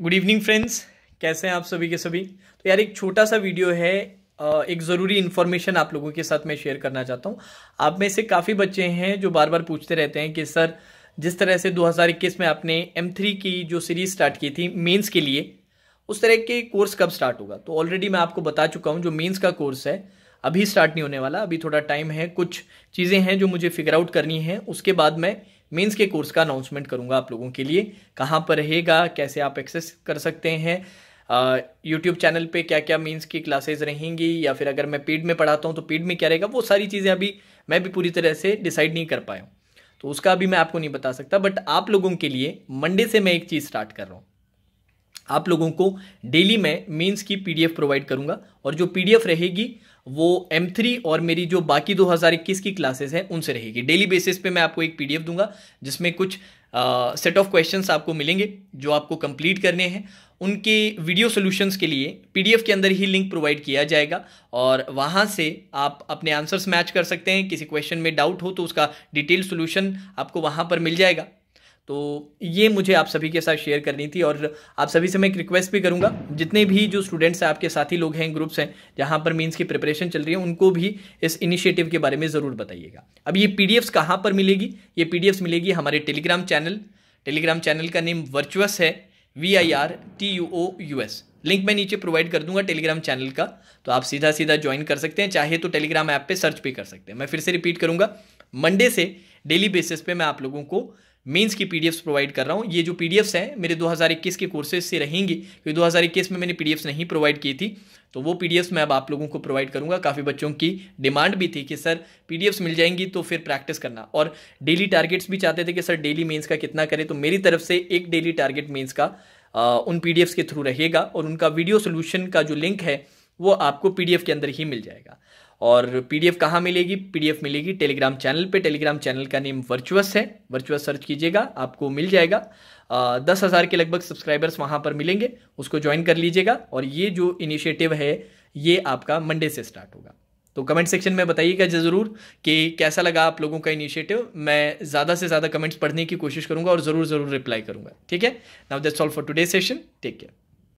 good evening friends कैसे हैं आप सभी के सभी तो यार एक छोटा सा वीडियो है एक ज़रूरी इन्फॉर्मेशन आप लोगों के साथ मैं शेयर करना चाहता हूँ आप में से काफ़ी बच्चे हैं जो बार बार पूछते रहते हैं कि सर जिस तरह से 2021 में आपने M3 की जो सीरीज़ स्टार्ट की थी मेंस के लिए उस तरह के कोर्स कब स्टार्ट होगा तो ऑलरेडी मैं आपको बता चुका हूँ जो मेन्स का कोर्स है अभी स्टार्ट नहीं होने वाला अभी थोड़ा टाइम है कुछ चीज़ें हैं जो मुझे फिगर आउट करनी है उसके बाद मैं मेंस के कोर्स का अनाउंसमेंट करूँगा आप लोगों के लिए कहाँ पर रहेगा कैसे आप एक्सेस कर सकते हैं यूट्यूब चैनल पे क्या क्या मीन्स की क्लासेस रहेंगी या फिर अगर मैं पेड में पढ़ाता हूँ तो पेड में क्या रहेगा वो सारी चीज़ें अभी मैं भी पूरी तरह से डिसाइड नहीं कर पाया हूँ तो उसका अभी मैं आपको नहीं बता सकता बट आप लोगों के लिए मंडे से मैं एक चीज़ स्टार्ट कर रहा हूँ आप लोगों को डेली मैं मीन्स की पीडीएफ प्रोवाइड करूँगा और जो पीडीएफ रहेगी वो एम थ्री और मेरी जो बाकी 2021 की क्लासेस हैं उनसे रहेगी डेली बेसिस पे मैं आपको एक पीडीएफ दूंगा जिसमें कुछ सेट ऑफ क्वेश्चंस आपको मिलेंगे जो आपको कंप्लीट करने हैं उनके वीडियो सॉल्यूशंस के लिए पीडीएफ के अंदर ही लिंक प्रोवाइड किया जाएगा और वहाँ से आप अपने आंसर्स मैच कर सकते हैं किसी क्वेश्चन में डाउट हो तो उसका डिटेल सोल्यूशन आपको वहाँ पर मिल जाएगा तो ये मुझे आप सभी के साथ शेयर करनी थी और आप सभी से मैं एक रिक्वेस्ट भी करूँगा जितने भी जो स्टूडेंट्स हैं आपके साथी लोग हैं ग्रुप्स हैं जहाँ पर मीन्स की प्रिपरेशन चल रही है उनको भी इस इनिशिएटिव के बारे में ज़रूर बताइएगा अब ये पी डी कहाँ पर मिलेगी ये पी मिलेगी हमारे टेलीग्राम चैनल टेलीग्राम चैनल का नेम वर्चुअस है V I R T U O U S link मैं नीचे प्रोवाइड कर दूंगा टेलीग्राम चैनल का तो आप सीधा सीधा ज्वाइन कर सकते हैं चाहे तो टेलीग्राम ऐप पे सर्च भी कर सकते हैं मैं फिर से रिपीट करूंगा मंडे से डेली बेसिस पे मैं आप लोगों को मेंस की पीडीएफ्स प्रोवाइड कर रहा हूँ ये जो पीडीएफ्स हैं मेरे 2021 के कोर्सेज से रहेंगी क्योंकि 2021 में मैंने पीडीएफ्स नहीं प्रोवाइड की थी तो वो पीडीएफ्स मैं अब आप लोगों को प्रोवाइड करूँगा काफ़ी बच्चों की डिमांड भी थी कि सर पीडीएफ्स मिल जाएंगी तो फिर प्रैक्टिस करना और डेली टारगेट्स भी चाहते थे कि सर डेली मीन्स का कितना करें तो मेरी तरफ से एक डेली टारगेट मीन्स का आ, उन पी के थ्रू रहेगा और उनका वीडियो सोल्यूशन का जो लिंक है वो आपको पी के अंदर ही मिल जाएगा और पीडीएफ कहाँ मिलेगी पीडीएफ मिलेगी टेलीग्राम चैनल पे टेलीग्राम चैनल का नेम वर्चुअस है वर्चुअस सर्च कीजिएगा आपको मिल जाएगा आ, दस हज़ार के लगभग सब्सक्राइबर्स वहाँ पर मिलेंगे उसको ज्वाइन कर लीजिएगा और ये जो इनिशिएटिव है ये आपका मंडे से स्टार्ट होगा तो कमेंट सेक्शन में बताइएगा ज़रूर कि कैसा लगा आप लोगों का इनिशिएटिव मैं ज़्यादा से ज़्यादा कमेंट्स पढ़ने की कोशिश करूँगा और ज़रूर ज़रूर रिप्लाई करूँगा ठीक है now that's all for today session take care